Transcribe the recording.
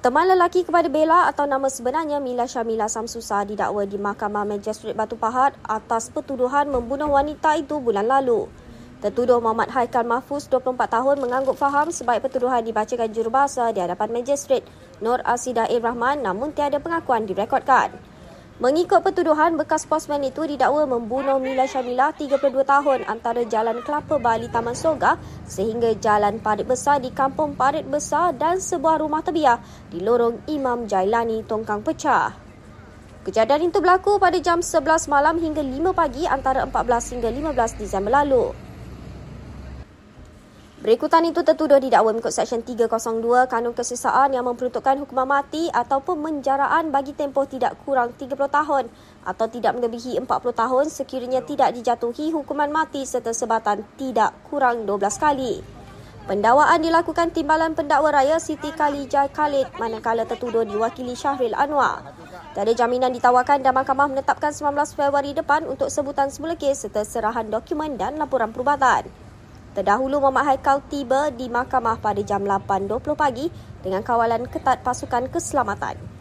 Teman lelaki kepada Bella atau nama sebenarnya Mila Syamila Samsusa didakwa di Mahkamah Magistrate Batu Pahat atas pertuduhan membunuh wanita itu bulan lalu. Tertuduh Muhammad Haikal Mahfuz, 24 tahun, mengangguk faham sebaik pertuduhan dibacakan jurubahasa di hadapan Magistrate Nur Asidah Ibrahman namun tiada pengakuan direkodkan. Mengikut pertuduhan, bekas posman itu didakwa membunuh Mila Syamila 32 tahun antara Jalan Kelapa Bali Taman Soga sehingga Jalan Parit Besar di Kampung Parit Besar dan sebuah rumah tebiah di Lorong Imam Jailani Tongkang Pecah. Kejadian itu berlaku pada jam 11 malam hingga 5 pagi antara 14 hingga 15 Disember lalu. Berikutan itu tertuduh didakwa mengikut Seksyen 302 Kanun Kesesaan yang memperuntukkan hukuman mati ataupun menjaraan bagi tempoh tidak kurang 30 tahun atau tidak melebihi 40 tahun sekiranya tidak dijatuhi hukuman mati serta sebatan tidak kurang 12 kali. Pendakwaan dilakukan timbalan pendakwa raya Siti Khalijah Khalid manakala tertuduh diwakili Syahril Anwar. Tiada jaminan ditawarkan dan mahkamah menetapkan 19 Februari depan untuk sebutan semula kes serta serahan dokumen dan laporan perubatan. Terdahulu Muhammad Haikal tiba di mahkamah pada jam 8.20 pagi dengan kawalan ketat pasukan keselamatan.